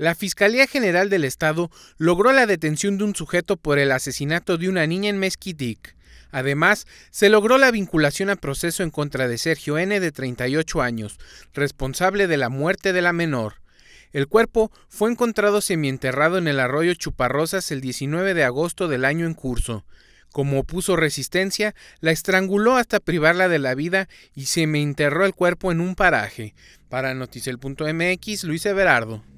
La Fiscalía General del Estado logró la detención de un sujeto por el asesinato de una niña en Mezquitic. Además, se logró la vinculación a proceso en contra de Sergio N. de 38 años, responsable de la muerte de la menor. El cuerpo fue encontrado semienterrado en el arroyo Chuparrosas el 19 de agosto del año en curso. Como opuso resistencia, la estranguló hasta privarla de la vida y se me enterró el cuerpo en un paraje. Para Noticel.mx, Luis Everardo.